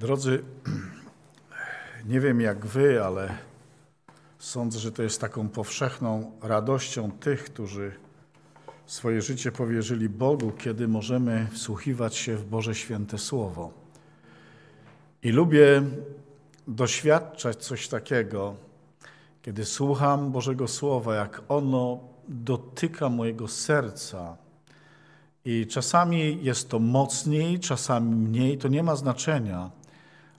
Drodzy, nie wiem jak wy, ale sądzę, że to jest taką powszechną radością tych, którzy swoje życie powierzyli Bogu, kiedy możemy wsłuchiwać się w Boże święte słowo. I lubię doświadczać coś takiego, kiedy słucham Bożego Słowa, jak ono dotyka mojego serca. I czasami jest to mocniej, czasami mniej, to nie ma znaczenia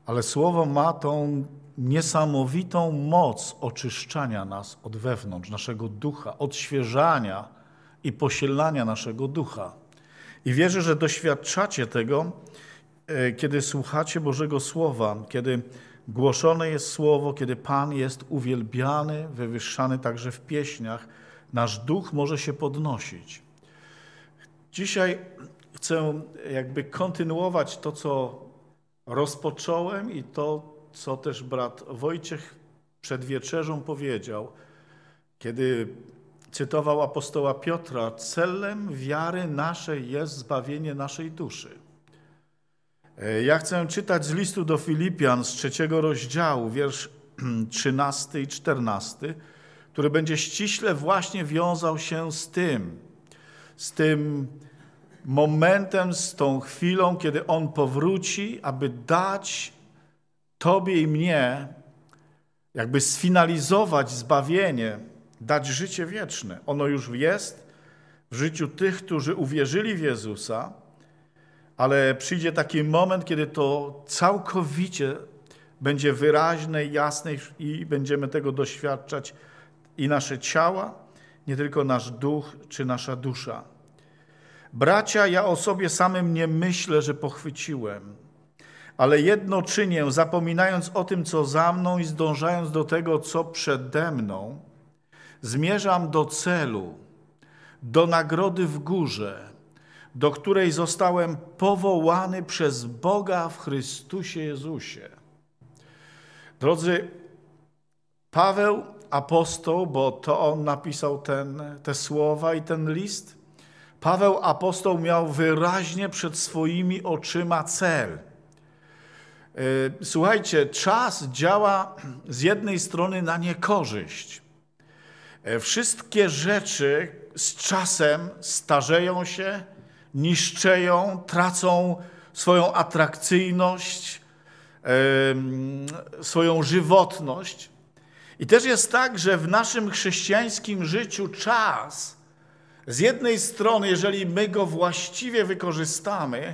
ale słowo ma tą niesamowitą moc oczyszczania nas od wewnątrz, naszego ducha, odświeżania i posilania naszego ducha. I wierzę, że doświadczacie tego, e, kiedy słuchacie Bożego Słowa, kiedy głoszone jest Słowo, kiedy Pan jest uwielbiany, wywyższany także w pieśniach, nasz duch może się podnosić. Dzisiaj chcę jakby kontynuować to, co rozpocząłem i to, co też brat Wojciech przed wieczerzą powiedział, kiedy cytował apostoła Piotra, celem wiary naszej jest zbawienie naszej duszy. E, ja chcę czytać z listu do Filipian z trzeciego rozdziału, wiersz 13 i 14, który będzie ściśle właśnie wiązał się z tym, z tym momentem, z tą chwilą, kiedy On powróci, aby dać Tobie i mnie, jakby sfinalizować zbawienie, dać życie wieczne. Ono już jest w życiu tych, którzy uwierzyli w Jezusa, ale przyjdzie taki moment, kiedy to całkowicie będzie wyraźne jasne i będziemy tego doświadczać i nasze ciała, nie tylko nasz duch czy nasza dusza. Bracia, ja o sobie samym nie myślę, że pochwyciłem, ale jedno czynię, zapominając o tym, co za mną i zdążając do tego, co przede mną, zmierzam do celu, do nagrody w górze, do której zostałem powołany przez Boga w Chrystusie Jezusie. Drodzy, Paweł, apostoł, bo to on napisał ten, te słowa i ten list, Paweł apostoł miał wyraźnie przed swoimi oczyma cel. E, słuchajcie, czas działa z jednej strony na niekorzyść. E, wszystkie rzeczy z czasem starzeją się, niszczeją, tracą swoją atrakcyjność, swoją żywotność. I też jest tak, że w naszym chrześcijańskim życiu czas z jednej strony, jeżeli my go właściwie wykorzystamy,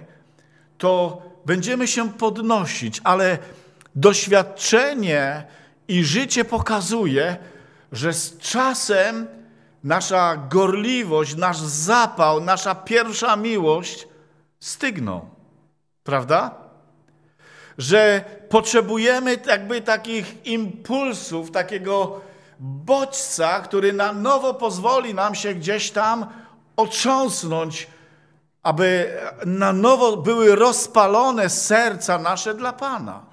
to będziemy się podnosić, ale doświadczenie i życie pokazuje, że z czasem nasza gorliwość, nasz zapał, nasza pierwsza miłość stygną. Prawda? Że potrzebujemy jakby takich impulsów, takiego bodźca, który na nowo pozwoli nam się gdzieś tam otrząsnąć, aby na nowo były rozpalone serca nasze dla Pana.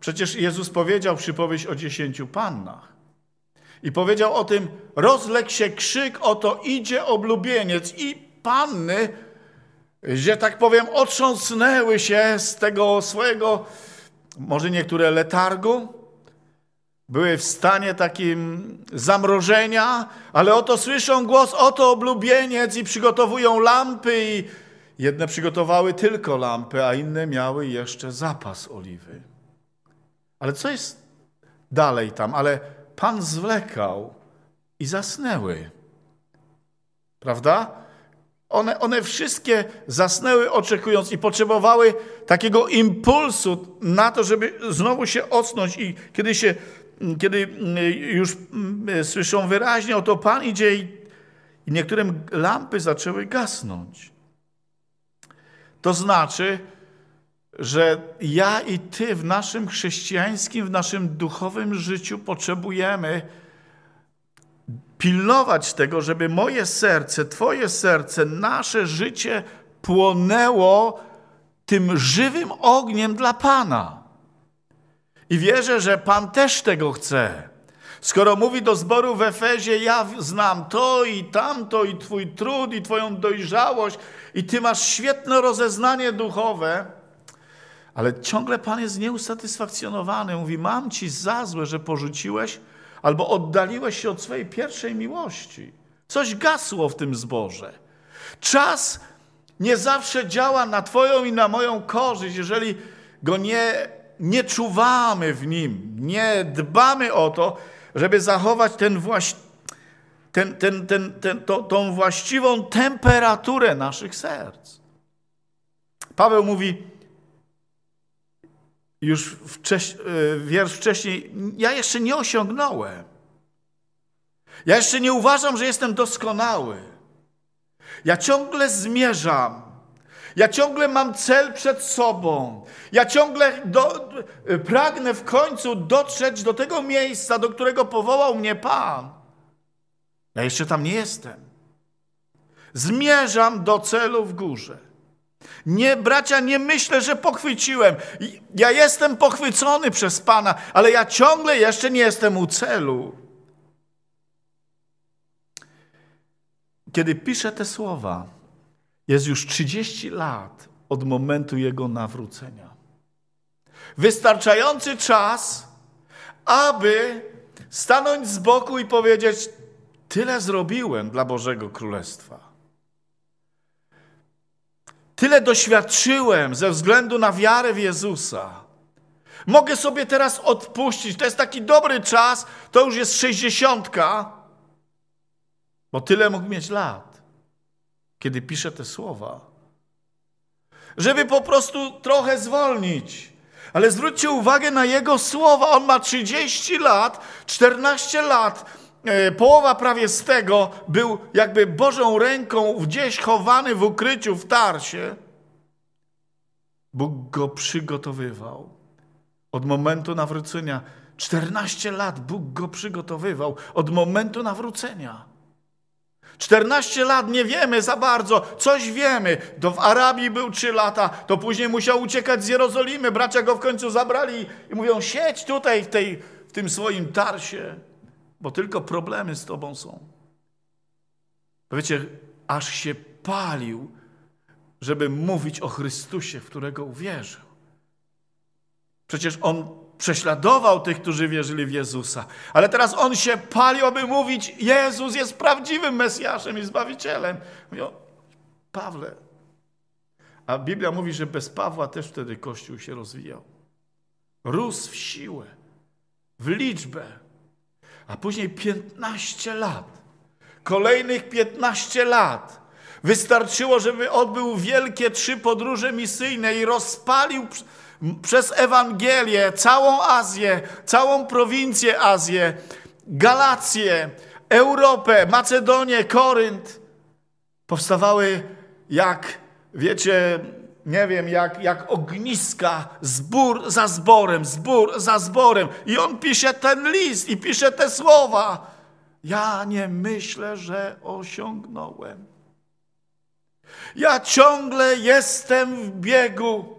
Przecież Jezus powiedział przypowieść o dziesięciu pannach. I powiedział o tym, rozległ się krzyk, oto idzie oblubieniec. I panny, że tak powiem, otrząsnęły się z tego swojego, może niektóre letargu, były w stanie takim zamrożenia, ale oto słyszą głos, oto oblubieniec i przygotowują lampy i jedne przygotowały tylko lampy, a inne miały jeszcze zapas oliwy. Ale co jest dalej tam? Ale Pan zwlekał i zasnęły. Prawda? One, one wszystkie zasnęły oczekując i potrzebowały takiego impulsu na to, żeby znowu się ocnąć i kiedy się kiedy mm, już mm, słyszą wyraźnie, oto Pan idzie i niektórym lampy zaczęły gasnąć. To znaczy, że ja i ty w naszym chrześcijańskim, w naszym duchowym życiu potrzebujemy pilnować tego, żeby moje serce, Twoje serce, nasze życie płonęło tym żywym ogniem dla Pana. I wierzę, że Pan też tego chce. Skoro mówi do zboru w Efezie, ja znam to i tamto, i Twój trud, i Twoją dojrzałość, i Ty masz świetne rozeznanie duchowe, ale ciągle Pan jest nieusatysfakcjonowany. Mówi, mam Ci za złe, że porzuciłeś albo oddaliłeś się od swojej pierwszej miłości. Coś gasło w tym zborze. Czas nie zawsze działa na Twoją i na moją korzyść, jeżeli go nie nie czuwamy w nim, nie dbamy o to, żeby zachować ten właś... ten, ten, ten, ten to, tą właściwą temperaturę naszych serc. Paweł mówi, już wcześ, y, wiersz wcześniej, ja jeszcze nie osiągnąłem. Ja jeszcze nie uważam, że jestem doskonały. Ja ciągle zmierzam ja ciągle mam cel przed sobą. Ja ciągle do, pragnę w końcu dotrzeć do tego miejsca, do którego powołał mnie Pan. Ja jeszcze tam nie jestem. Zmierzam do celu w górze. Nie, bracia, nie myślę, że pochwyciłem. Ja jestem pochwycony przez Pana, ale ja ciągle jeszcze nie jestem u celu. Kiedy piszę te słowa, jest już 30 lat od momentu jego nawrócenia. Wystarczający czas, aby stanąć z boku i powiedzieć: Tyle zrobiłem dla Bożego Królestwa. Tyle doświadczyłem ze względu na wiarę w Jezusa. Mogę sobie teraz odpuścić. To jest taki dobry czas, to już jest sześćdziesiątka, bo tyle mógł mieć lat kiedy pisze te słowa. Żeby po prostu trochę zwolnić. Ale zwróćcie uwagę na jego słowa. On ma 30 lat, 14 lat. E, połowa prawie z tego był jakby Bożą ręką gdzieś chowany w ukryciu w tarsie. Bóg go przygotowywał. Od momentu nawrócenia 14 lat Bóg go przygotowywał od momentu nawrócenia. 14 lat nie wiemy za bardzo, coś wiemy. To w Arabii był 3 lata, to później musiał uciekać z Jerozolimy. Bracia go w końcu zabrali i mówią: siedź tutaj w, tej, w tym swoim tarsie, bo tylko problemy z tobą są. Powiecie, aż się palił, żeby mówić o Chrystusie, w którego uwierzył. Przecież on prześladował tych, którzy wierzyli w Jezusa. Ale teraz on się palił, aby mówić: Jezus jest prawdziwym Mesjaszem i Zbawicielem. Mówią, Pawle. A Biblia mówi, że bez Pawła też wtedy Kościół się rozwijał. Rósł w siłę, w liczbę. A później 15 lat. Kolejnych 15 lat Wystarczyło, żeby odbył wielkie trzy podróże misyjne i rozpalił przez Ewangelię całą Azję, całą prowincję Azję, Galację, Europę, Macedonię, Korynt. Powstawały jak, wiecie, nie wiem, jak, jak ogniska, zbór za zborem, zbór za zborem. I on pisze ten list i pisze te słowa. Ja nie myślę, że osiągnąłem. Ja ciągle jestem w biegu.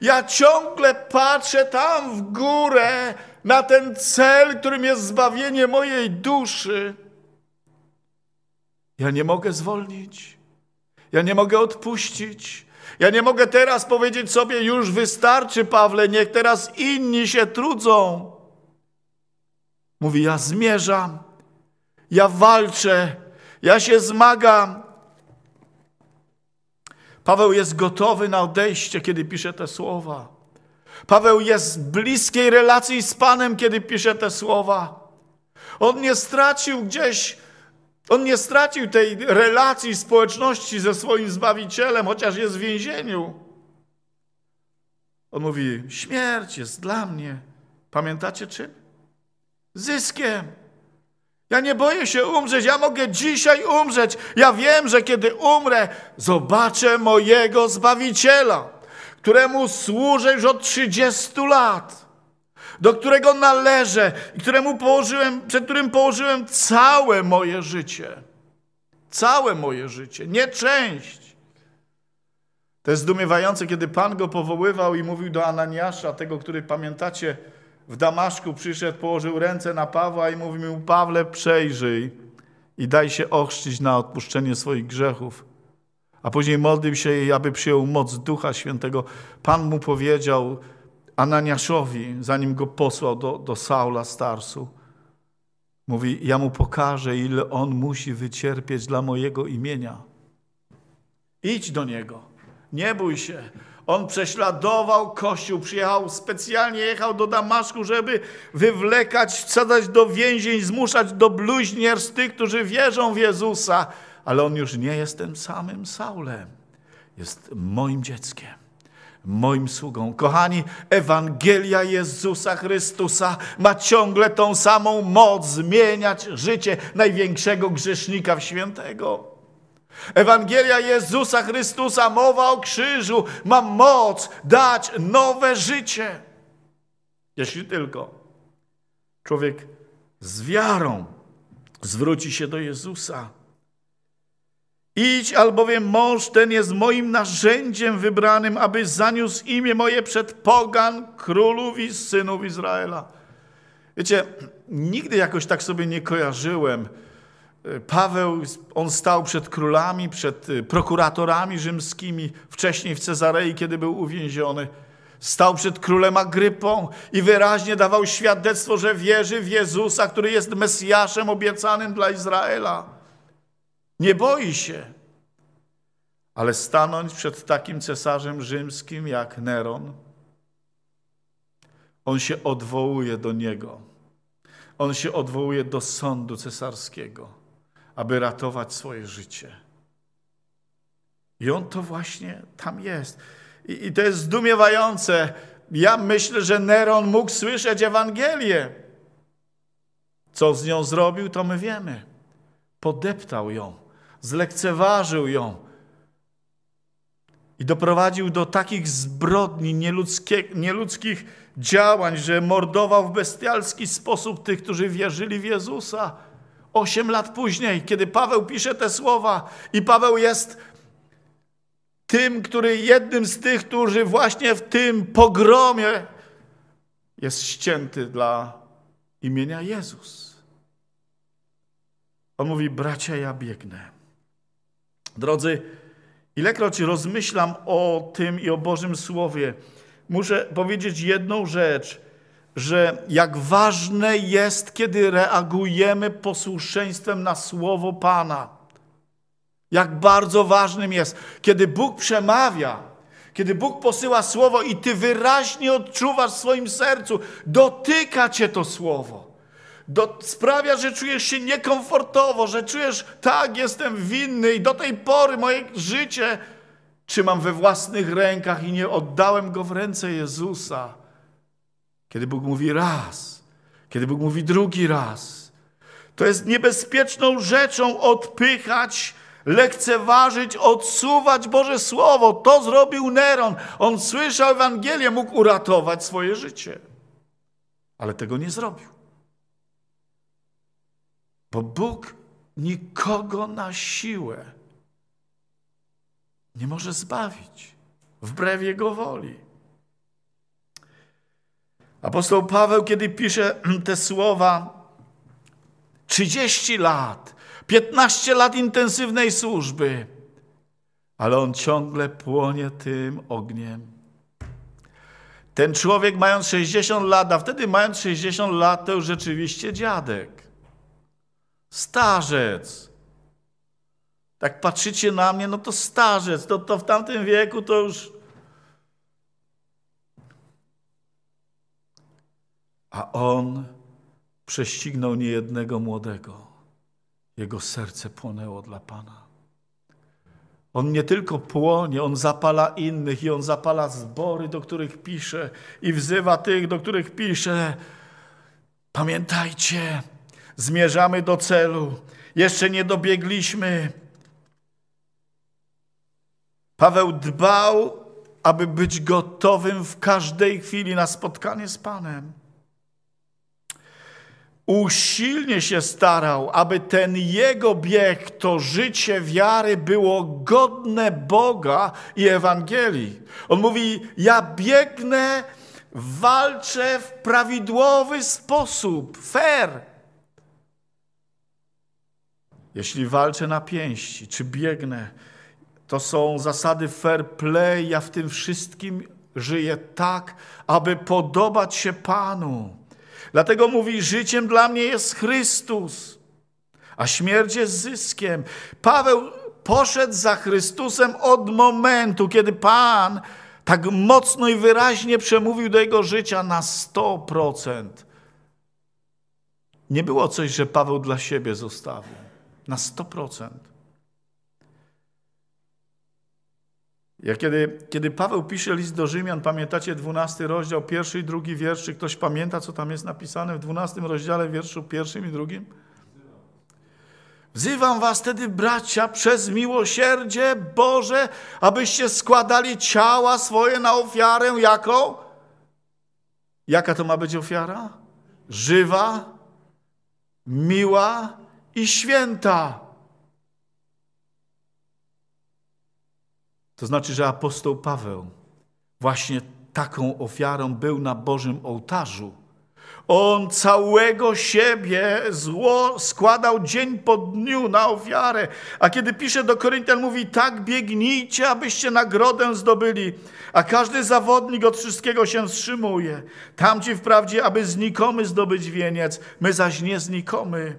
Ja ciągle patrzę tam w górę na ten cel, którym jest zbawienie mojej duszy. Ja nie mogę zwolnić. Ja nie mogę odpuścić. Ja nie mogę teraz powiedzieć sobie, już wystarczy, Pawle, niech teraz inni się trudzą. Mówi, ja zmierzam, ja walczę, ja się zmagam, Paweł jest gotowy na odejście, kiedy pisze te słowa. Paweł jest w bliskiej relacji z Panem, kiedy pisze te słowa. On nie stracił gdzieś, on nie stracił tej relacji, społeczności ze swoim Zbawicielem, chociaż jest w więzieniu. On mówi, śmierć jest dla mnie. Pamiętacie czym? Zyskiem. Ja nie boję się umrzeć, ja mogę dzisiaj umrzeć. Ja wiem, że kiedy umrę, zobaczę mojego Zbawiciela, któremu służę już od 30 lat, do którego należę i któremu położyłem, przed którym położyłem całe moje życie. Całe moje życie, nie część. To jest zdumiewające, kiedy Pan go powoływał i mówił do Ananiasza, tego, który pamiętacie, w Damaszku przyszedł, położył ręce na Pawła i mówił mu, Pawle przejrzyj i daj się ochrzcić na odpuszczenie swoich grzechów. A później modlił się aby przyjął moc Ducha Świętego. Pan mu powiedział Ananiaszowi, zanim go posłał do, do Saula Starsu, mówi, ja mu pokażę, ile on musi wycierpieć dla mojego imienia. Idź do niego, nie bój się, on prześladował Kościół, przyjechał specjalnie, jechał do Damaszku, żeby wywlekać, wsadzać do więzień, zmuszać do bluźnierstw tych, którzy wierzą w Jezusa. Ale on już nie jest tym samym Saulem. Jest moim dzieckiem moim sługą. Kochani, Ewangelia Jezusa Chrystusa ma ciągle tą samą moc zmieniać życie największego grzesznika w świętego. Ewangelia Jezusa Chrystusa, mowa o krzyżu, ma moc dać nowe życie. Jeśli tylko człowiek z wiarą zwróci się do Jezusa. Idź, albowiem mąż ten jest moim narzędziem wybranym, aby zaniósł imię moje przed pogan, królów i synów Izraela. Wiecie, nigdy jakoś tak sobie nie kojarzyłem, Paweł, on stał przed królami, przed y, prokuratorami rzymskimi, wcześniej w Cezarei, kiedy był uwięziony. Stał przed królem Agrypą i wyraźnie dawał świadectwo, że wierzy w Jezusa, który jest Mesjaszem obiecanym dla Izraela. Nie boi się. Ale stanąć przed takim cesarzem rzymskim jak Neron, on się odwołuje do niego. On się odwołuje do sądu cesarskiego aby ratować swoje życie. I on to właśnie tam jest. I, i to jest zdumiewające. Ja myślę, że Neron mógł słyszeć Ewangelię. Co z nią zrobił, to my wiemy. Podeptał ją, zlekceważył ją i doprowadził do takich zbrodni, nieludzkich działań, że mordował w bestialski sposób tych, którzy wierzyli w Jezusa. Osiem lat później, kiedy Paweł pisze te słowa i Paweł jest tym, który jednym z tych, którzy właśnie w tym pogromie jest ścięty dla imienia Jezus. On mówi, bracia, ja biegnę. Drodzy, ilekroć rozmyślam o tym i o Bożym Słowie, muszę powiedzieć jedną rzecz – że jak ważne jest, kiedy reagujemy posłuszeństwem na słowo Pana. Jak bardzo ważnym jest, kiedy Bóg przemawia, kiedy Bóg posyła słowo i ty wyraźnie odczuwasz w swoim sercu, dotyka cię to słowo. Do, sprawia, że czujesz się niekomfortowo, że czujesz, tak, jestem winny i do tej pory moje życie trzymam we własnych rękach i nie oddałem go w ręce Jezusa. Kiedy Bóg mówi raz, kiedy Bóg mówi drugi raz. To jest niebezpieczną rzeczą odpychać, lekceważyć, odsuwać Boże Słowo. To zrobił Neron. On słyszał Ewangelię, mógł uratować swoje życie. Ale tego nie zrobił. Bo Bóg nikogo na siłę nie może zbawić wbrew Jego woli. Apostoł Paweł, kiedy pisze te słowa, 30 lat, 15 lat intensywnej służby, ale on ciągle płonie tym ogniem. Ten człowiek mając 60 lat, a wtedy mając 60 lat, to już rzeczywiście dziadek. Starzec. Tak patrzycie na mnie, no to starzec, to w tamtym wieku to już a on prześcignął niejednego młodego. Jego serce płonęło dla Pana. On nie tylko płonie, on zapala innych i on zapala zbory, do których pisze i wzywa tych, do których pisze. Pamiętajcie, zmierzamy do celu, jeszcze nie dobiegliśmy. Paweł dbał, aby być gotowym w każdej chwili na spotkanie z Panem usilnie się starał, aby ten jego bieg, to życie wiary było godne Boga i Ewangelii. On mówi: Ja biegnę, walczę w prawidłowy sposób, fair. Jeśli walczę na pięści, czy biegnę, to są zasady fair play. Ja w tym wszystkim żyję tak, aby podobać się Panu. Dlatego mówi, życiem dla mnie jest Chrystus, a śmierć jest zyskiem. Paweł poszedł za Chrystusem od momentu, kiedy Pan tak mocno i wyraźnie przemówił do jego życia na 100%. Nie było coś, że Paweł dla siebie zostawił. Na 100%. Ja kiedy, kiedy Paweł pisze list do Rzymian, pamiętacie 12 rozdział, pierwszy i drugi wiersz, czy ktoś pamięta, co tam jest napisane w 12 rozdziale, wierszu pierwszym i drugim? Wzywam was tedy, bracia, przez miłosierdzie Boże, abyście składali ciała swoje na ofiarę jaką? Jaka to ma być ofiara? Żywa, miła i święta. To znaczy, że apostoł Paweł właśnie taką ofiarą był na Bożym ołtarzu. On całego siebie zło składał dzień po dniu na ofiarę. A kiedy pisze do Koryntian, mówi: Tak biegnijcie, abyście nagrodę zdobyli. A każdy zawodnik od wszystkiego się wstrzymuje. Tamci wprawdzie, aby znikomy zdobyć wieniec, my zaś nie znikomy.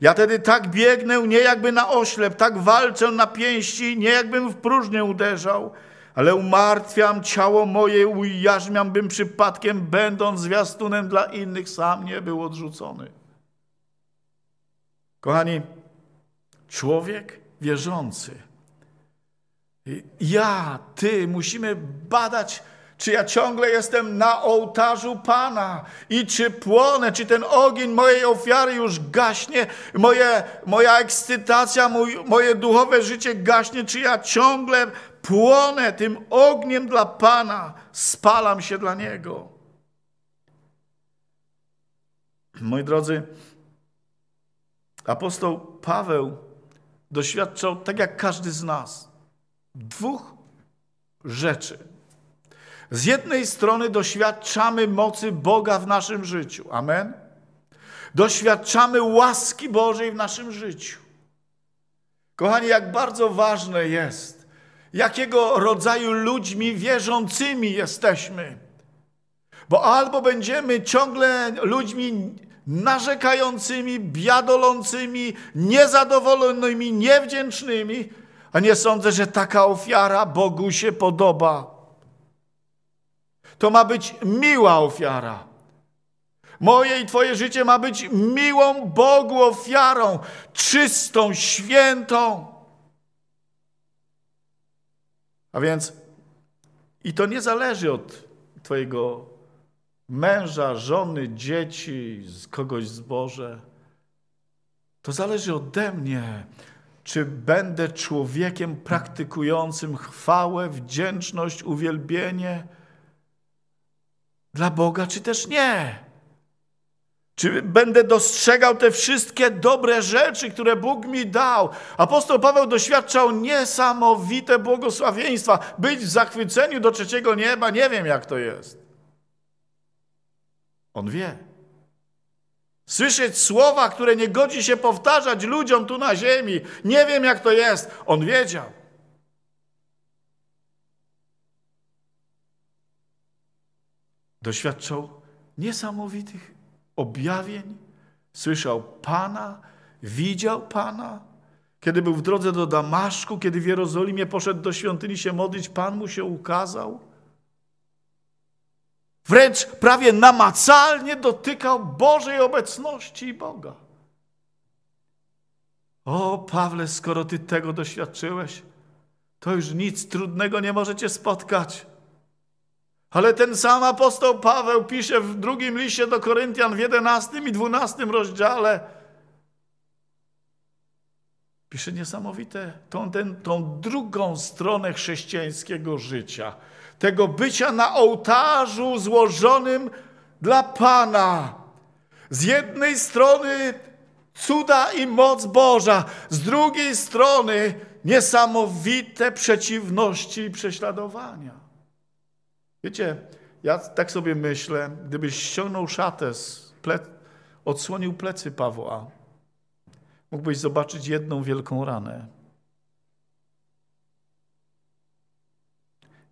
Ja tedy tak biegnę, nie jakby na oślep, tak walczę na pięści, nie jakbym w próżnię uderzał, ale umartwiam ciało moje, ujarzmiam, bym przypadkiem, będąc zwiastunem dla innych, sam nie był odrzucony. Kochani, człowiek wierzący, ja, ty musimy badać czy ja ciągle jestem na ołtarzu Pana i czy płonę, czy ten ogień mojej ofiary już gaśnie, moje, moja ekscytacja, mój, moje duchowe życie gaśnie, czy ja ciągle płonę tym ogniem dla Pana, spalam się dla Niego. Moi drodzy, apostoł Paweł doświadczał, tak jak każdy z nas, dwóch rzeczy z jednej strony doświadczamy mocy Boga w naszym życiu. Amen. Doświadczamy łaski Bożej w naszym życiu. Kochani, jak bardzo ważne jest, jakiego rodzaju ludźmi wierzącymi jesteśmy. Bo albo będziemy ciągle ludźmi narzekającymi, biadolącymi, niezadowolonymi, niewdzięcznymi, a nie sądzę, że taka ofiara Bogu się podoba. To ma być miła ofiara. Moje i Twoje życie ma być miłą Bogu ofiarą, czystą, świętą. A więc i to nie zależy od Twojego męża, żony, dzieci, z kogoś z Boże. To zależy ode mnie, czy będę człowiekiem praktykującym chwałę, wdzięczność, uwielbienie dla Boga, czy też nie? Czy będę dostrzegał te wszystkie dobre rzeczy, które Bóg mi dał? Apostoł Paweł doświadczał niesamowite błogosławieństwa. Być w zachwyceniu do trzeciego nieba, nie wiem jak to jest. On wie. Słyszeć słowa, które nie godzi się powtarzać ludziom tu na ziemi, nie wiem jak to jest. On wiedział. Doświadczał niesamowitych objawień, słyszał Pana, widział Pana. Kiedy był w drodze do Damaszku, kiedy w Jerozolimie poszedł do świątyni się modlić, Pan mu się ukazał. Wręcz prawie namacalnie dotykał Bożej obecności i Boga. O, Pawle, skoro ty tego doświadczyłeś, to już nic trudnego nie możecie spotkać. Ale ten sam apostoł Paweł pisze w drugim liście do Koryntian w 11 i 12 rozdziale. Pisze niesamowite tą, ten, tą drugą stronę chrześcijańskiego życia. Tego bycia na ołtarzu złożonym dla Pana. Z jednej strony cuda i moc Boża, z drugiej strony niesamowite przeciwności i prześladowania. Wiecie, ja tak sobie myślę, gdybyś ściągnął szatę z odsłonił plecy Pawła, mógłbyś zobaczyć jedną wielką ranę.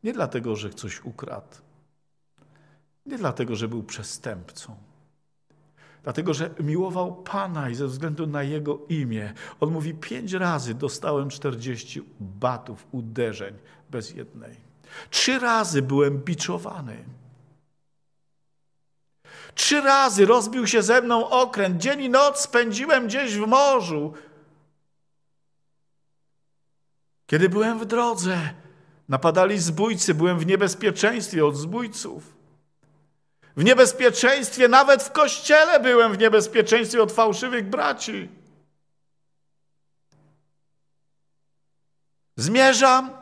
Nie dlatego, że coś ukradł. Nie dlatego, że był przestępcą. Dlatego, że miłował Pana i ze względu na Jego imię. On mówi, pięć razy dostałem czterdzieści batów, uderzeń bez jednej. Trzy razy byłem biczowany. Trzy razy rozbił się ze mną okręt. Dzień i noc spędziłem gdzieś w morzu. Kiedy byłem w drodze, napadali zbójcy, byłem w niebezpieczeństwie od zbójców. W niebezpieczeństwie, nawet w kościele byłem w niebezpieczeństwie od fałszywych braci. Zmierzam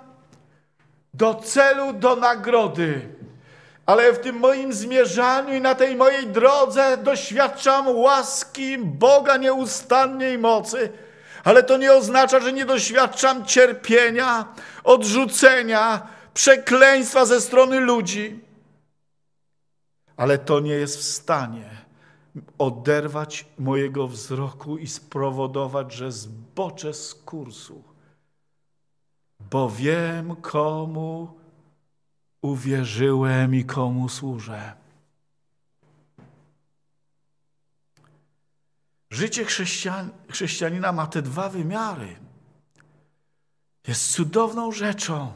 do celu, do nagrody. Ale w tym moim zmierzaniu i na tej mojej drodze doświadczam łaski Boga nieustannej mocy. Ale to nie oznacza, że nie doświadczam cierpienia, odrzucenia, przekleństwa ze strony ludzi. Ale to nie jest w stanie oderwać mojego wzroku i sprowadować, że zboczę z kursu bo wiem, komu uwierzyłem i komu służę. Życie chrześcijan, chrześcijanina ma te dwa wymiary. Jest cudowną rzeczą.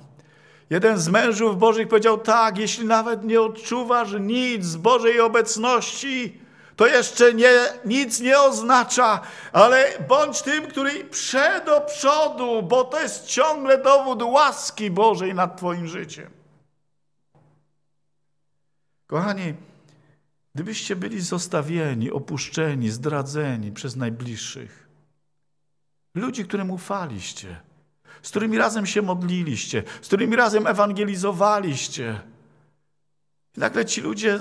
Jeden z mężów Bożych powiedział tak: Jeśli nawet nie odczuwasz nic z Bożej obecności, to jeszcze nie, nic nie oznacza, ale bądź tym, który prze do przodu, bo to jest ciągle dowód łaski Bożej nad Twoim życiem. Kochani, gdybyście byli zostawieni, opuszczeni, zdradzeni przez najbliższych, ludzi, którym ufaliście, z którymi razem się modliliście, z którymi razem ewangelizowaliście, i nagle ci ludzie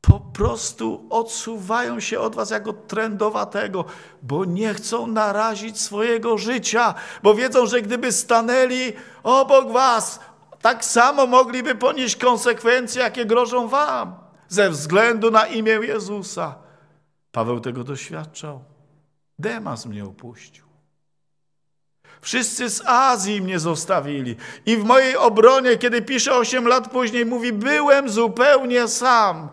po prostu odsuwają się od was jako trendowatego, bo nie chcą narazić swojego życia, bo wiedzą, że gdyby stanęli obok was, tak samo mogliby ponieść konsekwencje, jakie grożą wam ze względu na imię Jezusa. Paweł tego doświadczał. Demas mnie opuścił. Wszyscy z Azji mnie zostawili. I w mojej obronie, kiedy pisze 8 lat później, mówi: Byłem zupełnie sam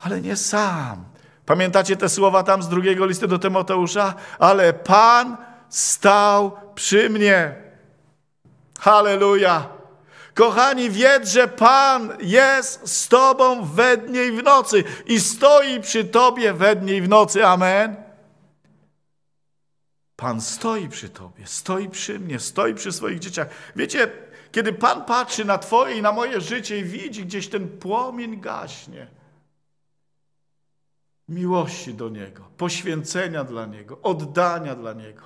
ale nie sam. Pamiętacie te słowa tam z drugiego listu do Tymoteusza? Ale Pan stał przy mnie. Halleluja! Kochani, wiedz, że Pan jest z Tobą we dnie i w nocy i stoi przy Tobie we dnie i w nocy. Amen. Pan stoi przy Tobie, stoi przy mnie, stoi przy swoich dzieciach. Wiecie, kiedy Pan patrzy na Twoje i na moje życie i widzi gdzieś ten płomień gaśnie, miłości do Niego, poświęcenia dla Niego, oddania dla Niego.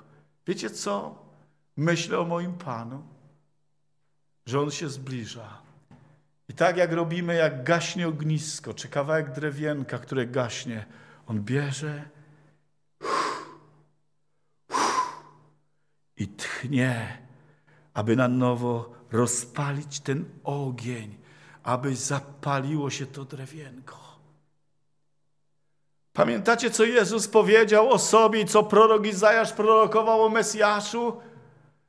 Wiecie co? Myślę o moim Panu, że On się zbliża. I tak jak robimy, jak gaśnie ognisko, czy kawałek drewienka, które gaśnie, On bierze i tchnie, aby na nowo rozpalić ten ogień, aby zapaliło się to drewienko. Pamiętacie, co Jezus powiedział o sobie i co prorok Izajasz prorokował o Mesjaszu?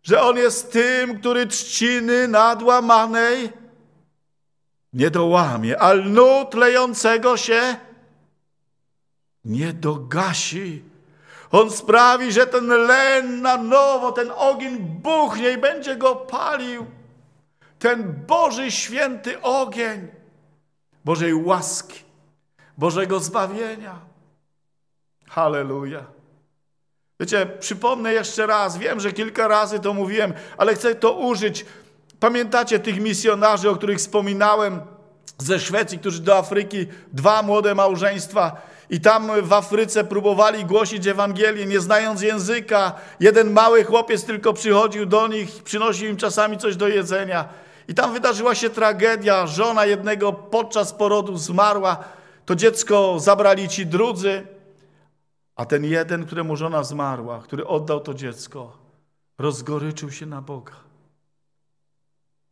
Że On jest tym, który trzciny nadłamanej nie dołamie, a lnu lejącego się nie dogasi. On sprawi, że ten len na nowo, ten ogień buchnie i będzie go palił. Ten Boży święty ogień Bożej łaski, Bożego zbawienia. Halleluja. Wiecie, przypomnę jeszcze raz, wiem, że kilka razy to mówiłem, ale chcę to użyć. Pamiętacie tych misjonarzy, o których wspominałem ze Szwecji, którzy do Afryki, dwa młode małżeństwa, i tam w Afryce próbowali głosić Ewangelię, nie znając języka. Jeden mały chłopiec tylko przychodził do nich, przynosił im czasami coś do jedzenia. I tam wydarzyła się tragedia. Żona jednego podczas porodu zmarła, to dziecko zabrali ci drudzy. A ten jeden, któremu żona zmarła, który oddał to dziecko, rozgoryczył się na Boga.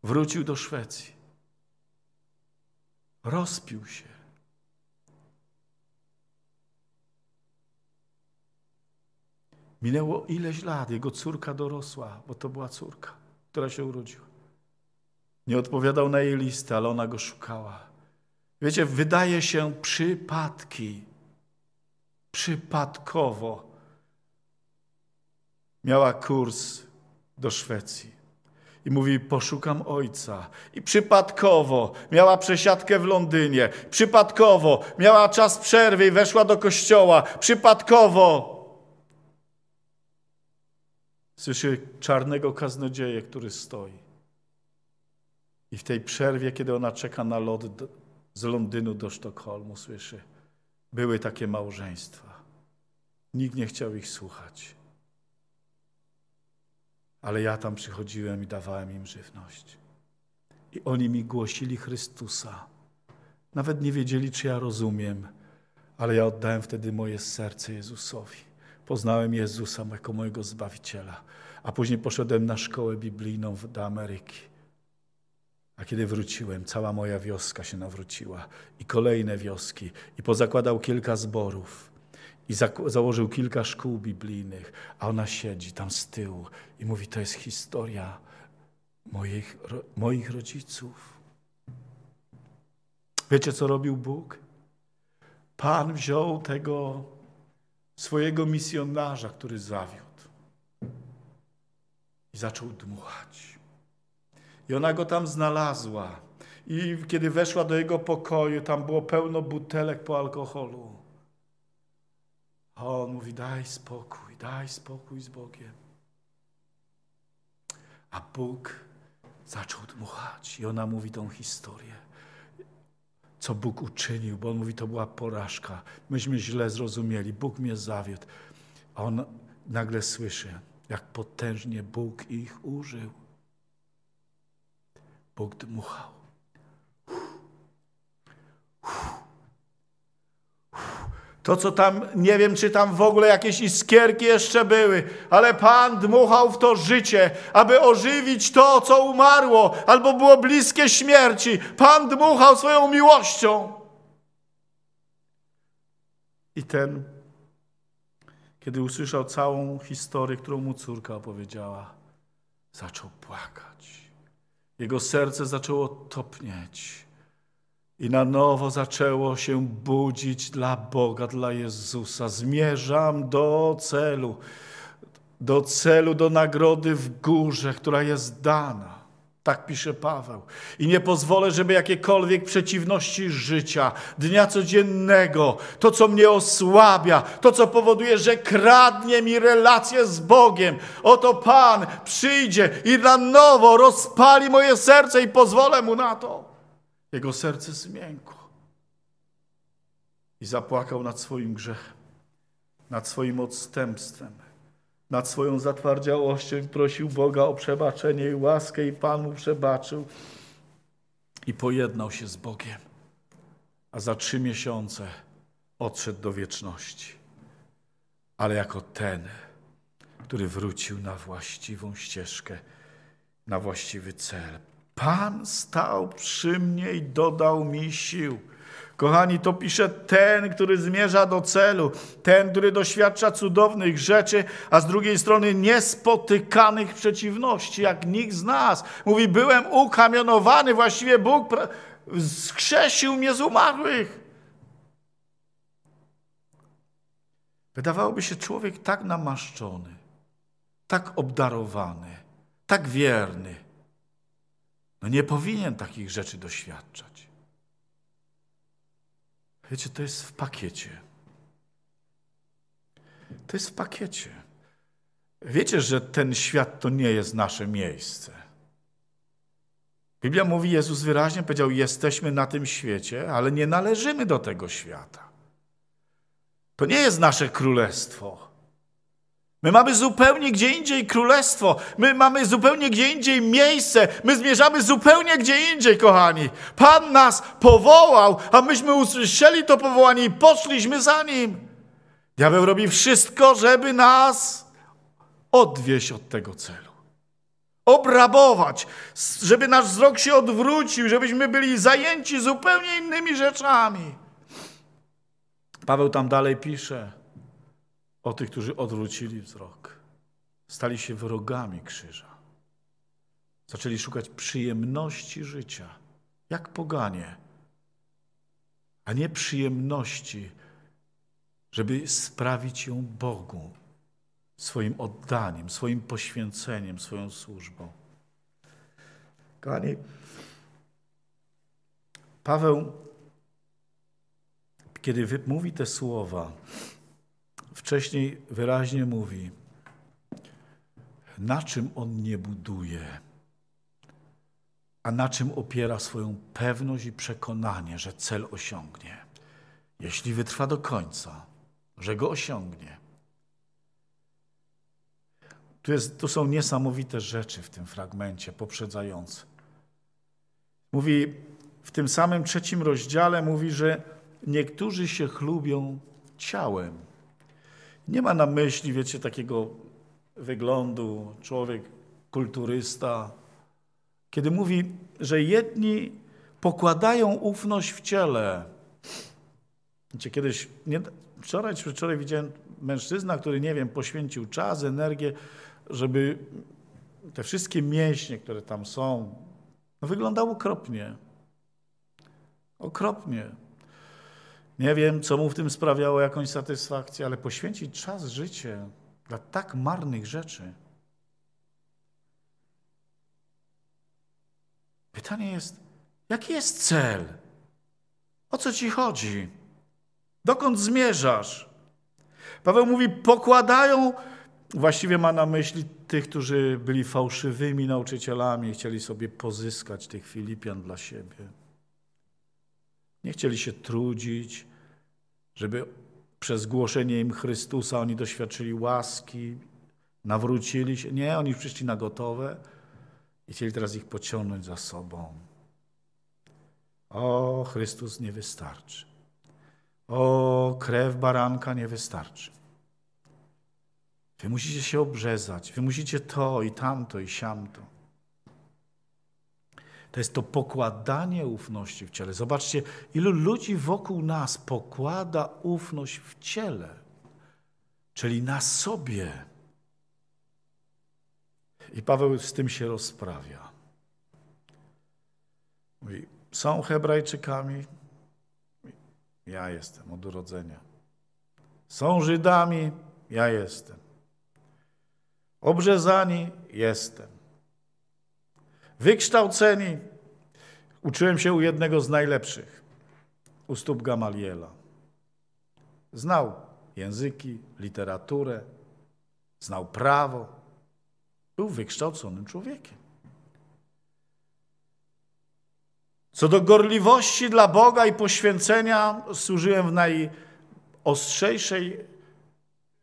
Wrócił do Szwecji. Rozpił się. Minęło ileś lat, jego córka dorosła, bo to była córka, która się urodziła. Nie odpowiadał na jej listy, ale ona go szukała. Wiecie, wydaje się przypadki, przypadkowo miała kurs do Szwecji. I mówi, poszukam ojca. I przypadkowo miała przesiadkę w Londynie. Przypadkowo miała czas przerwy i weszła do kościoła. Przypadkowo słyszy czarnego kaznodzieja który stoi. I w tej przerwie, kiedy ona czeka na lot z Londynu do Sztokholmu, słyszy – były takie małżeństwa. Nikt nie chciał ich słuchać. Ale ja tam przychodziłem i dawałem im żywność. I oni mi głosili Chrystusa. Nawet nie wiedzieli, czy ja rozumiem, ale ja oddałem wtedy moje serce Jezusowi. Poznałem Jezusa jako mojego Zbawiciela, a później poszedłem na szkołę biblijną do Ameryki a kiedy wróciłem, cała moja wioska się nawróciła i kolejne wioski, i pozakładał kilka zborów, i założył kilka szkół biblijnych, a ona siedzi tam z tyłu i mówi: To jest historia moich, ro, moich rodziców. Wiecie, co robił Bóg? Pan wziął tego swojego misjonarza, który zawiódł, i zaczął dmuchać i ona go tam znalazła. I kiedy weszła do jego pokoju, tam było pełno butelek po alkoholu. A on mówi: Daj spokój, daj spokój z Bogiem. A Bóg zaczął dmuchać, i ona mówi tą historię co Bóg uczynił, bo on mówi, to była porażka. Myśmy źle zrozumieli, Bóg mnie zawiódł. A on nagle słyszy, jak potężnie Bóg ich użył. Bóg dmuchał. To, co tam, nie wiem, czy tam w ogóle jakieś iskierki jeszcze były, ale Pan dmuchał w to życie, aby ożywić to, co umarło, albo było bliskie śmierci. Pan dmuchał swoją miłością. I ten, kiedy usłyszał całą historię, którą mu córka opowiedziała, zaczął płakać. Jego serce zaczęło topnieć i na nowo zaczęło się budzić dla Boga, dla Jezusa. Zmierzam do celu, do celu, do nagrody w górze, która jest dana. Tak pisze Paweł. I nie pozwolę, żeby jakiekolwiek przeciwności życia, dnia codziennego, to co mnie osłabia, to co powoduje, że kradnie mi relacje z Bogiem, oto Pan przyjdzie i na nowo rozpali moje serce i pozwolę mu na to. Jego serce zmiękło i zapłakał nad swoim grzechem, nad swoim odstępstwem nad swoją zatwardziałością, prosił Boga o przebaczenie i łaskę, i Pan mu przebaczył i pojednał się z Bogiem. A za trzy miesiące odszedł do wieczności, ale jako ten, który wrócił na właściwą ścieżkę, na właściwy cel. Pan stał przy mnie i dodał mi sił. Kochani, to pisze ten, który zmierza do celu, ten, który doświadcza cudownych rzeczy, a z drugiej strony niespotykanych przeciwności, jak nikt z nas. Mówi, byłem ukamionowany, właściwie Bóg skrzesił mnie z umarłych. Wydawałoby się człowiek tak namaszczony, tak obdarowany, tak wierny. No nie powinien takich rzeczy doświadczać. Wiecie, to jest w pakiecie. To jest w pakiecie. Wiecie, że ten świat to nie jest nasze miejsce. Biblia mówi, Jezus wyraźnie powiedział, jesteśmy na tym świecie, ale nie należymy do tego świata. To nie jest nasze królestwo. My mamy zupełnie gdzie indziej królestwo, my mamy zupełnie gdzie indziej miejsce, my zmierzamy zupełnie gdzie indziej, kochani. Pan nas powołał, a myśmy usłyszeli to powołanie i poszliśmy za nim. Diabeł robi wszystko, żeby nas odwieść od tego celu. Obrabować, żeby nasz wzrok się odwrócił, żebyśmy byli zajęci zupełnie innymi rzeczami. Paweł tam dalej pisze o tych, którzy odwrócili wzrok, stali się wrogami krzyża. Zaczęli szukać przyjemności życia, jak poganie, a nie przyjemności, żeby sprawić ją Bogu swoim oddaniem, swoim poświęceniem, swoją służbą. Kochani, Paweł, kiedy mówi te słowa, wcześniej wyraźnie mówi, na czym on nie buduje, a na czym opiera swoją pewność i przekonanie, że cel osiągnie. Jeśli wytrwa do końca, że go osiągnie. Tu, jest, tu są niesamowite rzeczy w tym fragmencie poprzedzający. Mówi w tym samym trzecim rozdziale, mówi, że niektórzy się chlubią ciałem nie ma na myśli, wiecie, takiego wyglądu, człowiek kulturysta. Kiedy mówi, że jedni pokładają ufność w ciele. Wiecie, kiedyś, nie, wczoraj czy wczoraj widziałem mężczyzna, który, nie wiem, poświęcił czas, energię, żeby te wszystkie mięśnie, które tam są, no wyglądały okropnie. Okropnie. Nie wiem, co mu w tym sprawiało jakąś satysfakcję, ale poświęcić czas, życie dla tak marnych rzeczy. Pytanie jest, jaki jest cel? O co ci chodzi? Dokąd zmierzasz? Paweł mówi, pokładają, właściwie ma na myśli tych, którzy byli fałszywymi nauczycielami, chcieli sobie pozyskać tych Filipian dla siebie. Nie chcieli się trudzić, żeby przez głoszenie im Chrystusa oni doświadczyli łaski, nawrócili się. Nie, oni przyszli na gotowe i chcieli teraz ich pociągnąć za sobą. O, Chrystus nie wystarczy. O, krew baranka nie wystarczy. Wy musicie się obrzezać, wy musicie to i tamto i siamto. To jest to pokładanie ufności w ciele. Zobaczcie, ilu ludzi wokół nas pokłada ufność w ciele, czyli na sobie. I Paweł z tym się rozprawia. Mówi, są Hebrajczykami, ja jestem od urodzenia. Są Żydami, ja jestem. Obrzezani, jestem wykształceni. Uczyłem się u jednego z najlepszych, u stóp Gamaliela. Znał języki, literaturę, znał prawo. Był wykształconym człowiekiem. Co do gorliwości dla Boga i poświęcenia, służyłem w najostrzejszej,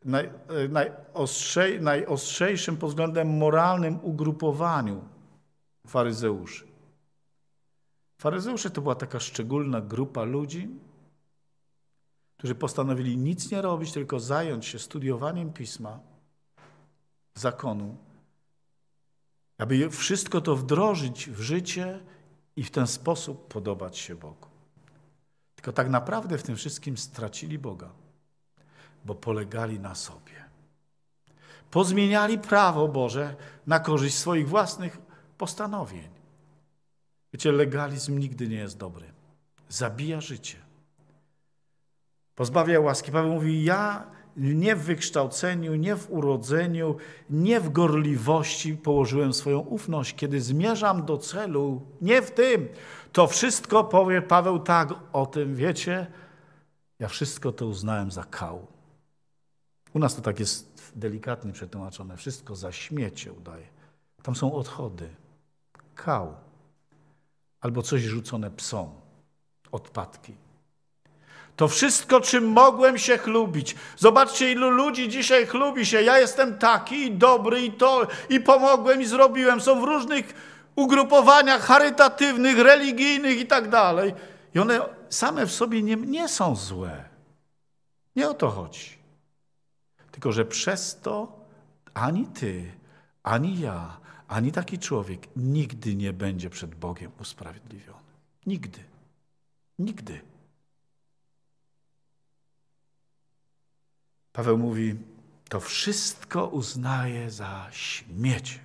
naj, e, najostrzej, najostrzejszym pod względem moralnym ugrupowaniu faryzeuszy. Faryzeusze to była taka szczególna grupa ludzi, którzy postanowili nic nie robić, tylko zająć się studiowaniem pisma, zakonu, aby wszystko to wdrożyć w życie i w ten sposób podobać się Bogu. Tylko tak naprawdę w tym wszystkim stracili Boga, bo polegali na sobie. Pozmieniali prawo Boże na korzyść swoich własnych postanowień. Wiecie, legalizm nigdy nie jest dobry. Zabija życie. Pozbawia łaski. Paweł mówi, ja nie w wykształceniu, nie w urodzeniu, nie w gorliwości położyłem swoją ufność. Kiedy zmierzam do celu, nie w tym. To wszystko powie Paweł tak, o tym wiecie. Ja wszystko to uznałem za kał. U nas to tak jest delikatnie przetłumaczone. Wszystko za śmiecie udaje. Tam są odchody albo coś rzucone psom, odpadki. To wszystko, czym mogłem się chlubić. Zobaczcie, ilu ludzi dzisiaj chlubi się. Ja jestem taki i dobry i to, i pomogłem, i zrobiłem. Są w różnych ugrupowaniach charytatywnych, religijnych i tak dalej. I one same w sobie nie, nie są złe. Nie o to chodzi. Tylko, że przez to ani ty, ani ja, ani taki człowiek nigdy nie będzie przed Bogiem usprawiedliwiony. Nigdy. Nigdy. Paweł mówi: To wszystko uznaję za śmieć.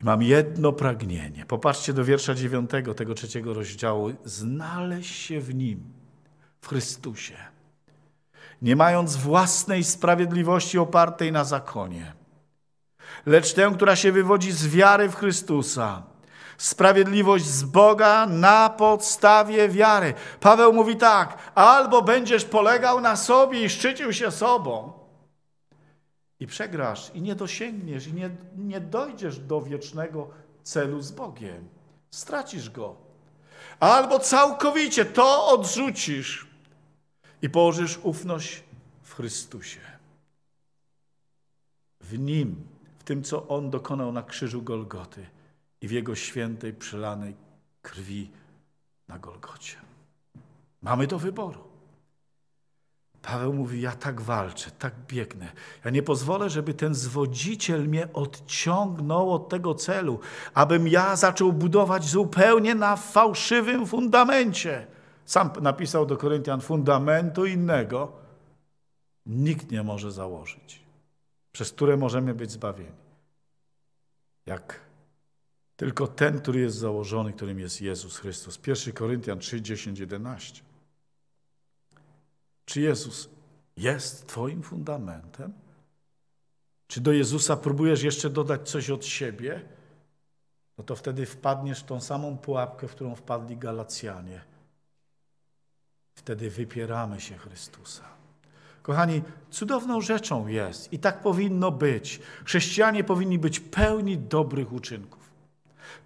mam jedno pragnienie. Popatrzcie do wiersza dziewiątego tego trzeciego rozdziału. Znaleźć się w nim, w Chrystusie, nie mając własnej sprawiedliwości opartej na zakonie lecz tę, która się wywodzi z wiary w Chrystusa. Sprawiedliwość z Boga na podstawie wiary. Paweł mówi tak: albo będziesz polegał na sobie i szczycił się sobą, i przegrasz, i nie dosięgniesz, i nie, nie dojdziesz do wiecznego celu z Bogiem. Stracisz go. Albo całkowicie to odrzucisz i położysz ufność w Chrystusie. W Nim tym, co On dokonał na krzyżu Golgoty i w Jego świętej, przelanej krwi na Golgocie. Mamy do wyboru. Paweł mówi: Ja tak walczę, tak biegnę. Ja nie pozwolę, żeby ten zwodziciel mnie odciągnął od tego celu, abym ja zaczął budować zupełnie na fałszywym fundamencie. Sam napisał do Koryntian: Fundamentu innego nikt nie może założyć przez które możemy być zbawieni. Jak tylko ten, który jest założony, którym jest Jezus Chrystus. 1 Koryntian 3, 10, 11. Czy Jezus jest Twoim fundamentem? Czy do Jezusa próbujesz jeszcze dodać coś od siebie? No to wtedy wpadniesz w tą samą pułapkę, w którą wpadli Galacjanie. Wtedy wypieramy się Chrystusa. Kochani, cudowną rzeczą jest i tak powinno być. Chrześcijanie powinni być pełni dobrych uczynków,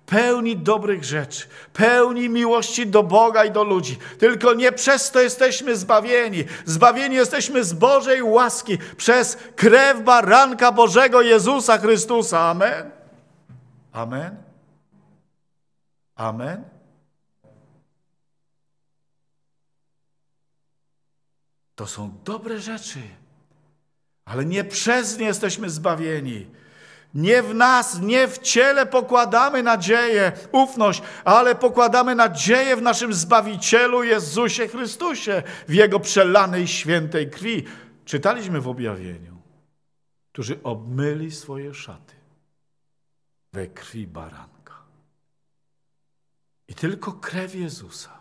pełni dobrych rzeczy, pełni miłości do Boga i do ludzi. Tylko nie przez to jesteśmy zbawieni. Zbawieni jesteśmy z Bożej łaski przez krew baranka Bożego Jezusa Chrystusa. Amen. Amen. Amen. To są dobre rzeczy, ale nie przez nie jesteśmy zbawieni. Nie w nas, nie w ciele pokładamy nadzieję, ufność, ale pokładamy nadzieję w naszym Zbawicielu Jezusie Chrystusie, w Jego przelanej świętej krwi. Czytaliśmy w objawieniu, którzy obmyli swoje szaty we krwi baranka. I tylko krew Jezusa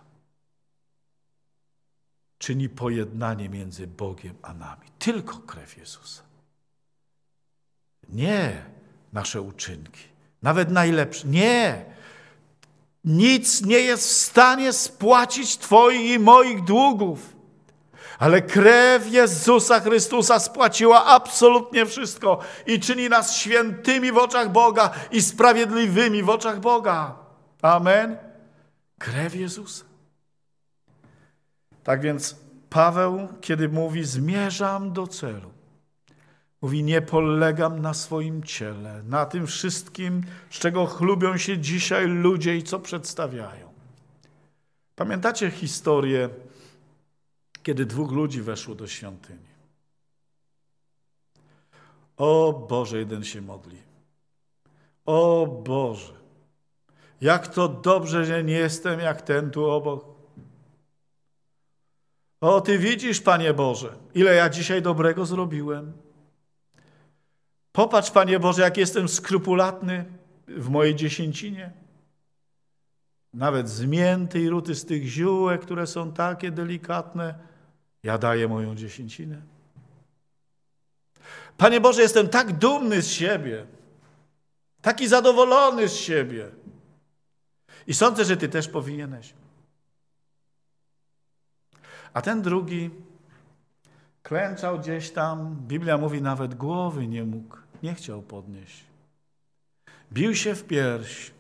czyni pojednanie między Bogiem a nami. Tylko krew Jezusa. Nie nasze uczynki, nawet najlepsze. Nie! Nic nie jest w stanie spłacić Twoich i moich długów. Ale krew Jezusa Chrystusa spłaciła absolutnie wszystko i czyni nas świętymi w oczach Boga i sprawiedliwymi w oczach Boga. Amen. Krew Jezusa. Tak więc Paweł, kiedy mówi, zmierzam do celu, mówi, nie polegam na swoim ciele, na tym wszystkim, z czego chlubią się dzisiaj ludzie i co przedstawiają. Pamiętacie historię, kiedy dwóch ludzi weszło do świątyni? O Boże, jeden się modli. O Boże, jak to dobrze, że nie jestem jak ten tu obok. O, Ty widzisz, Panie Boże, ile ja dzisiaj dobrego zrobiłem. Popatrz, Panie Boże, jak jestem skrupulatny w mojej dziesięcinie. Nawet zmięty i ruty z tych ziółek, które są takie delikatne, ja daję moją dziesięcinę. Panie Boże, jestem tak dumny z siebie, taki zadowolony z siebie. I sądzę, że Ty też powinieneś. A ten drugi klęczał gdzieś tam, Biblia mówi, nawet głowy nie mógł, nie chciał podnieść. Bił się w pierś.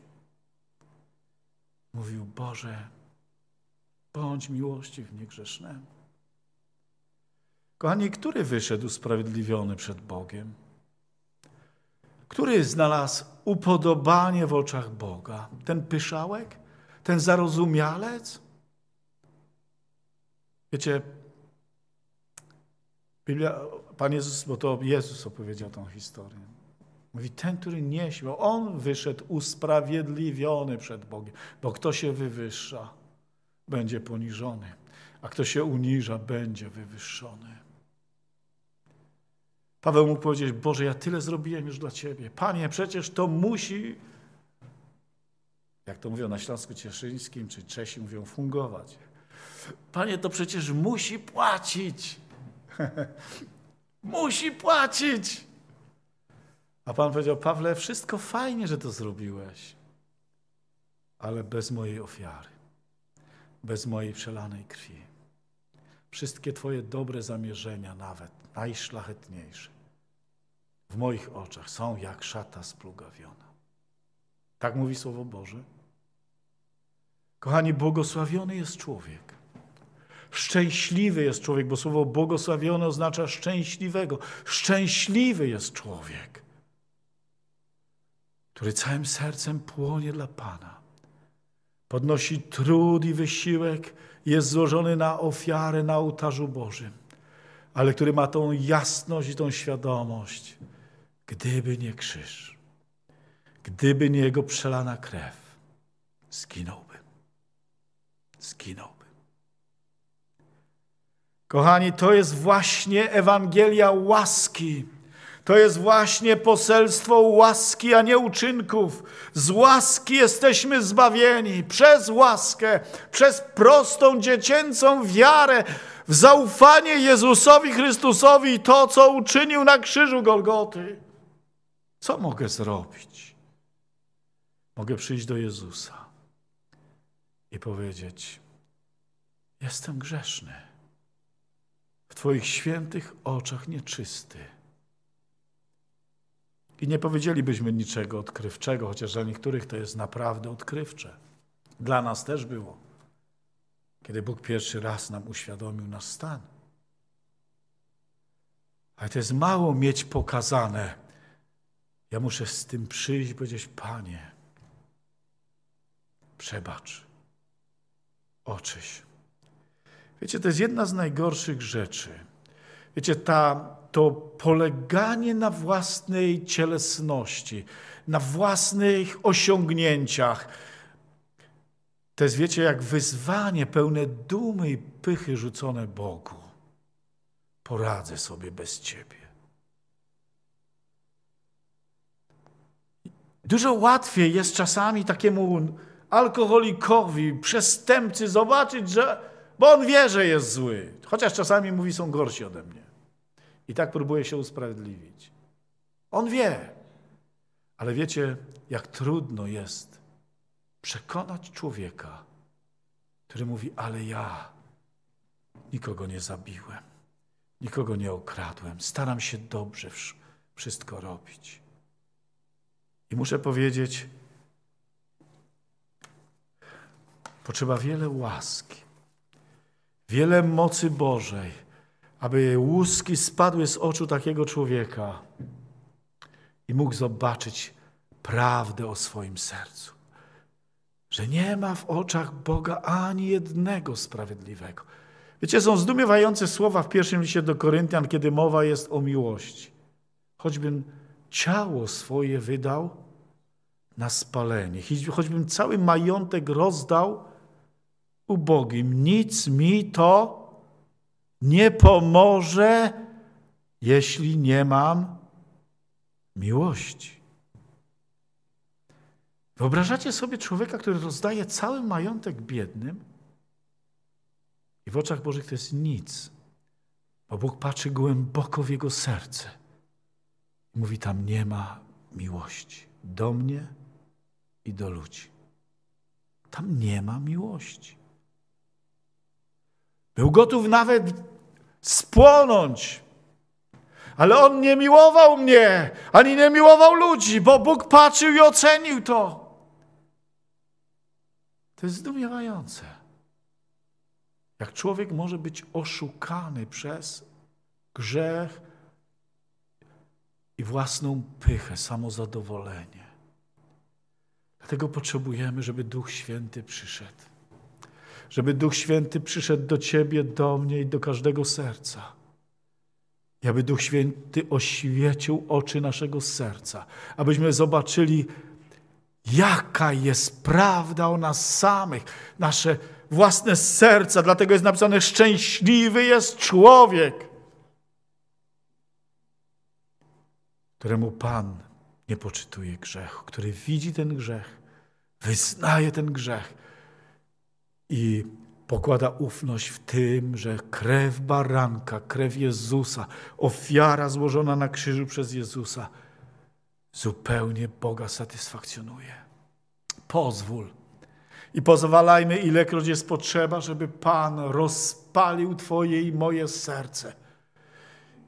Mówił, Boże, bądź miłościw niegrzesznemu. Kochani, który wyszedł usprawiedliwiony przed Bogiem? Który znalazł upodobanie w oczach Boga? Ten pyszałek? Ten zarozumialec? Wiecie, Biblia, Pan Jezus, bo to Jezus opowiedział tą historię. Mówi, ten, który nie śmiał, on wyszedł usprawiedliwiony przed Bogiem, bo kto się wywyższa, będzie poniżony, a kto się uniża, będzie wywyższony. Paweł mógł powiedzieć, Boże, ja tyle zrobiłem już dla Ciebie. Panie, przecież to musi, jak to mówią na Śląsku Cieszyńskim, czy Czesi mówią, fungować. Panie, to przecież musi płacić. musi płacić. A Pan powiedział, Pawle, wszystko fajnie, że to zrobiłeś, ale bez mojej ofiary, bez mojej przelanej krwi. Wszystkie Twoje dobre zamierzenia, nawet najszlachetniejsze, w moich oczach są jak szata splugawiona. Tak mówi Słowo Boże. Kochani, błogosławiony jest człowiek, Szczęśliwy jest człowiek, bo słowo błogosławiony oznacza szczęśliwego. Szczęśliwy jest człowiek, który całym sercem płonie dla Pana. Podnosi trud i wysiłek, jest złożony na ofiarę na ołtarzu Bożym, ale który ma tą jasność i tą świadomość, gdyby nie krzyż, gdyby nie jego przelana krew, zginąłby. Zginął. Kochani, to jest właśnie Ewangelia łaski. To jest właśnie poselstwo łaski, a nie uczynków. Z łaski jesteśmy zbawieni, przez łaskę, przez prostą dziecięcą wiarę w zaufanie Jezusowi Chrystusowi i to, co uczynił na krzyżu Golgoty. Co mogę zrobić? Mogę przyjść do Jezusa i powiedzieć: Jestem grzeszny Twoich świętych oczach nieczysty. I nie powiedzielibyśmy niczego odkrywczego, chociaż dla niektórych to jest naprawdę odkrywcze. Dla nas też było, kiedy Bóg pierwszy raz nam uświadomił nasz stan. Ale to jest mało mieć pokazane. Ja muszę z tym przyjść i powiedzieć, Panie, przebacz, oczyś. Wiecie, to jest jedna z najgorszych rzeczy. Wiecie, ta, to poleganie na własnej cielesności, na własnych osiągnięciach. To jest, wiecie, jak wyzwanie pełne dumy i pychy rzucone Bogu. Poradzę sobie bez Ciebie. Dużo łatwiej jest czasami takiemu alkoholikowi, przestępcy zobaczyć, że bo on wie, że jest zły. Chociaż czasami mówi, są gorsi ode mnie. I tak próbuje się usprawiedliwić. On wie. Ale wiecie, jak trudno jest przekonać człowieka, który mówi, ale ja nikogo nie zabiłem, nikogo nie okradłem, staram się dobrze wszystko robić. I muszę powiedzieć, potrzeba wiele łaski, wiele mocy Bożej, aby łuski spadły z oczu takiego człowieka i mógł zobaczyć prawdę o swoim sercu. Że nie ma w oczach Boga ani jednego sprawiedliwego. Wiecie, są zdumiewające słowa w pierwszym liście do Koryntian, kiedy mowa jest o miłości. Choćbym ciało swoje wydał na spalenie, choćbym cały majątek rozdał ubogim. Nic mi to nie pomoże, jeśli nie mam miłości. Wyobrażacie sobie człowieka, który rozdaje cały majątek biednym i w oczach Bożych to jest nic, bo Bóg patrzy głęboko w jego serce. Mówi, tam nie ma miłości do mnie i do ludzi. Tam nie ma miłości. Był gotów nawet spłonąć. Ale on nie miłował mnie, ani nie miłował ludzi, bo Bóg patrzył i ocenił to. To jest zdumiewające. Jak człowiek może być oszukany przez grzech i własną pychę, samozadowolenie. Dlatego potrzebujemy, żeby Duch Święty przyszedł żeby Duch Święty przyszedł do Ciebie, do mnie i do każdego serca. I aby Duch Święty oświecił oczy naszego serca, abyśmy zobaczyli, jaka jest prawda o nas samych, nasze własne serca. Dlatego jest napisane: Szczęśliwy jest człowiek, któremu Pan nie poczytuje grzechu, który widzi ten grzech, wyznaje ten grzech i pokłada ufność w tym, że krew baranka, krew Jezusa, ofiara złożona na krzyżu przez Jezusa, zupełnie Boga satysfakcjonuje. Pozwól. I pozwalajmy, ilekroć jest potrzeba, żeby Pan rozpalił Twoje i moje serce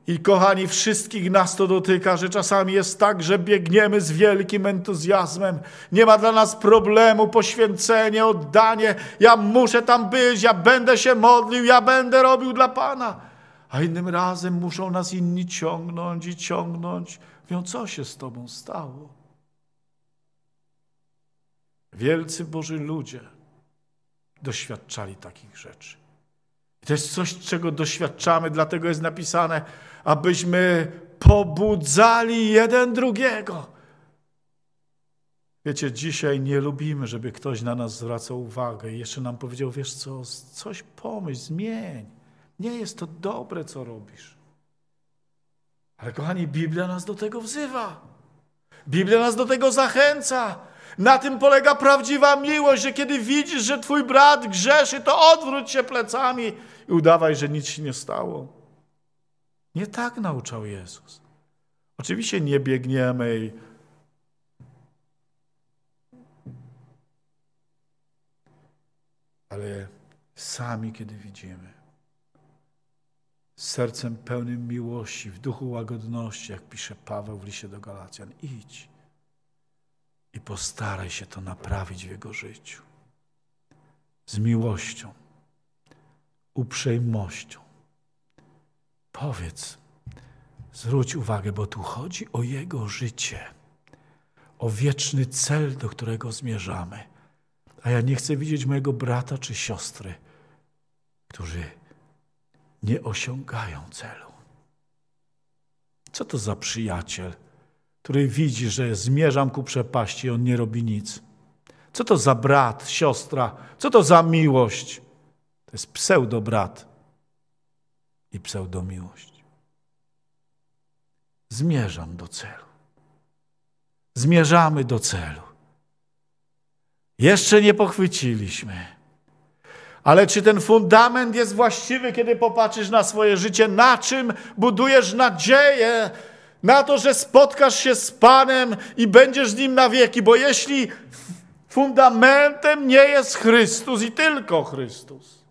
i kochani, wszystkich nas to dotyka, że czasami jest tak, że biegniemy z wielkim entuzjazmem. Nie ma dla nas problemu, poświęcenie, oddanie. Ja muszę tam być, ja będę się modlił, ja będę robił dla Pana. A innym razem muszą nas inni ciągnąć i ciągnąć. Mówią, co się z Tobą stało? Wielcy Boży ludzie doświadczali takich rzeczy. I to jest coś, czego doświadczamy, dlatego jest napisane, abyśmy pobudzali jeden drugiego. Wiecie, dzisiaj nie lubimy, żeby ktoś na nas zwracał uwagę i jeszcze nam powiedział, wiesz co, coś pomyśl, zmień. Nie jest to dobre, co robisz. Ale kochani, Biblia nas do tego wzywa. Biblia nas do tego zachęca. Na tym polega prawdziwa miłość, że kiedy widzisz, że twój brat grzeszy, to odwróć się plecami i udawaj, że nic się nie stało. Nie tak nauczał Jezus. Oczywiście nie biegniemy i ale sami, kiedy widzimy, sercem pełnym miłości, w duchu łagodności, jak pisze Paweł w liście do Galacjan, idź i postaraj się to naprawić w jego życiu. Z miłością, uprzejmością. Powiedz, zwróć uwagę, bo tu chodzi o jego życie, o wieczny cel, do którego zmierzamy. A ja nie chcę widzieć mojego brata czy siostry, którzy nie osiągają celu. Co to za przyjaciel? który widzi, że zmierzam ku przepaści, on nie robi nic. Co to za brat, siostra? Co to za miłość? To jest pseudobrat i pseudomiłość. Zmierzam do celu. Zmierzamy do celu. Jeszcze nie pochwyciliśmy. Ale czy ten fundament jest właściwy, kiedy popatrzysz na swoje życie? Na czym budujesz nadzieję na to, że spotkasz się z Panem i będziesz z Nim na wieki, bo jeśli fundamentem nie jest Chrystus i tylko Chrystus,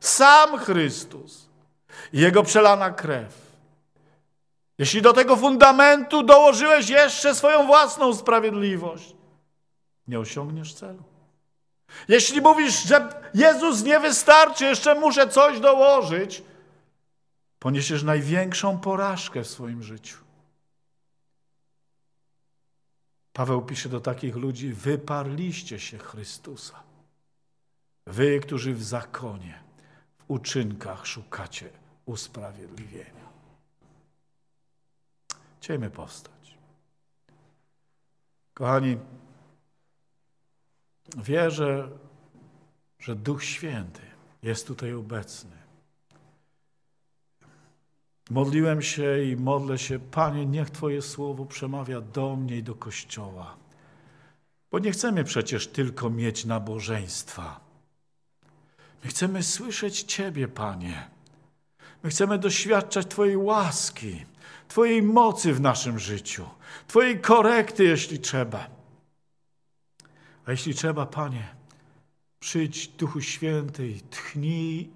sam Chrystus, Jego przelana krew, jeśli do tego fundamentu dołożyłeś jeszcze swoją własną sprawiedliwość, nie osiągniesz celu. Jeśli mówisz, że Jezus nie wystarczy, jeszcze muszę coś dołożyć, poniesiesz największą porażkę w swoim życiu. Paweł pisze do takich ludzi: Wyparliście się Chrystusa. Wy, którzy w zakonie, w uczynkach szukacie usprawiedliwienia. Chciejmy powstać. Kochani, wierzę, że Duch Święty jest tutaj obecny. Modliłem się i modlę się, Panie, niech Twoje słowo przemawia do mnie i do Kościoła. Bo nie chcemy przecież tylko mieć nabożeństwa. My chcemy słyszeć Ciebie, Panie. My chcemy doświadczać Twojej łaski, Twojej mocy w naszym życiu, Twojej korekty, jeśli trzeba. A jeśli trzeba, Panie, przyjdź Duchu Święty i tchnij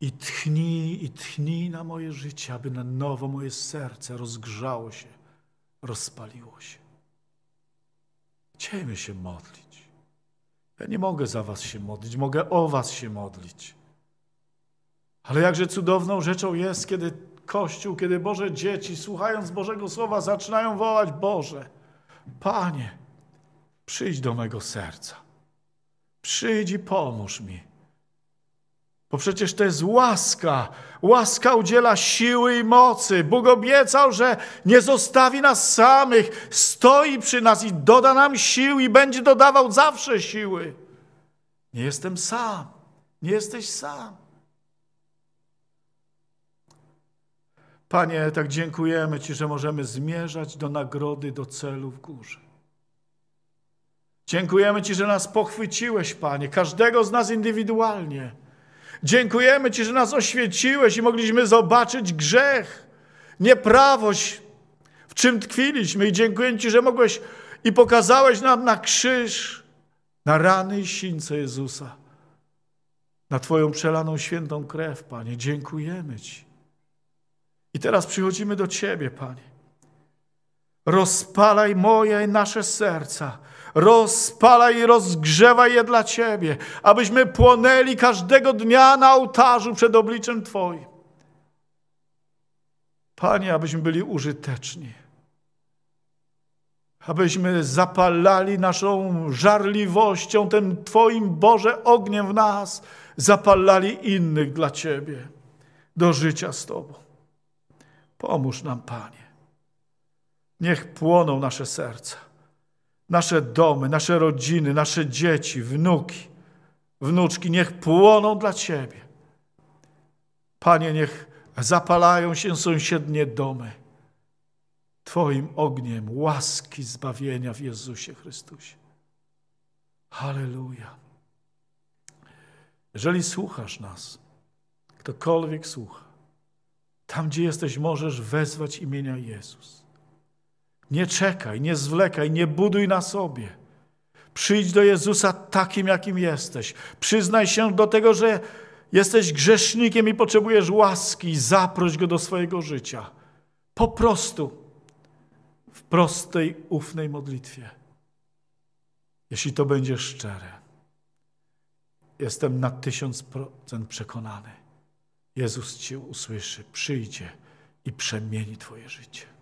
i tchnij, i tchnij na moje życie, aby na nowo moje serce rozgrzało się, rozpaliło się. Chciejmy się modlić. Ja nie mogę za was się modlić, mogę o was się modlić. Ale jakże cudowną rzeczą jest, kiedy Kościół, kiedy Boże dzieci, słuchając Bożego Słowa, zaczynają wołać Boże, Panie, przyjdź do mego serca. Przyjdź i pomóż mi. Bo przecież to jest łaska. Łaska udziela siły i mocy. Bóg obiecał, że nie zostawi nas samych, stoi przy nas i doda nam sił i będzie dodawał zawsze siły. Nie jestem sam. Nie jesteś sam. Panie, tak dziękujemy Ci, że możemy zmierzać do nagrody, do celu w górze. Dziękujemy Ci, że nas pochwyciłeś, Panie, każdego z nas indywidualnie. Dziękujemy Ci, że nas oświeciłeś i mogliśmy zobaczyć grzech, nieprawość, w czym tkwiliśmy. I dziękujemy Ci, że mogłeś i pokazałeś nam na krzyż, na rany i sińce Jezusa, na Twoją przelaną świętą krew, Panie. Dziękujemy Ci. I teraz przychodzimy do Ciebie, Panie. Rozpalaj moje i nasze serca Rozpalaj i rozgrzewaj je dla Ciebie, abyśmy płonęli każdego dnia na ołtarzu przed obliczem Twoim. Panie, abyśmy byli użyteczni, abyśmy zapalali naszą żarliwością, tym Twoim Boże ogniem w nas, zapalali innych dla Ciebie do życia z Tobą. Pomóż nam, Panie. Niech płoną nasze serca nasze domy, nasze rodziny, nasze dzieci, wnuki, wnuczki, niech płoną dla Ciebie. Panie, niech zapalają się sąsiednie domy Twoim ogniem łaski zbawienia w Jezusie Chrystusie. Halleluja. Jeżeli słuchasz nas, ktokolwiek słucha, tam gdzie jesteś, możesz wezwać imienia Jezus. Nie czekaj, nie zwlekaj, nie buduj na sobie. Przyjdź do Jezusa takim, jakim jesteś. Przyznaj się do tego, że jesteś grzesznikiem i potrzebujesz łaski. Zaproś go do swojego życia. Po prostu w prostej, ufnej modlitwie. Jeśli to będzie szczere, jestem na tysiąc procent przekonany. Jezus Cię usłyszy, przyjdzie i przemieni Twoje życie.